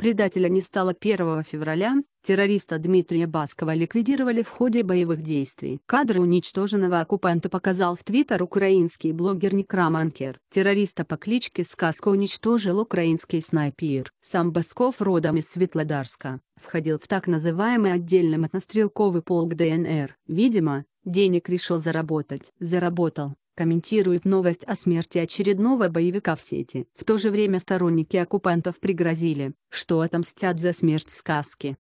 Предателя не стало 1 февраля, террориста Дмитрия Баскова ликвидировали в ходе боевых действий. Кадры уничтоженного оккупанта показал в Твиттер украинский блогер Некрам Анкер. Террориста по кличке Сказка уничтожил украинский снайпер. Сам Басков родом из Светлодарска, входил в так называемый отдельный мотострелковый полк ДНР. Видимо, денег решил заработать. Заработал комментирует новость о смерти очередного боевика в сети. В то же время сторонники оккупантов пригрозили, что отомстят за смерть сказки.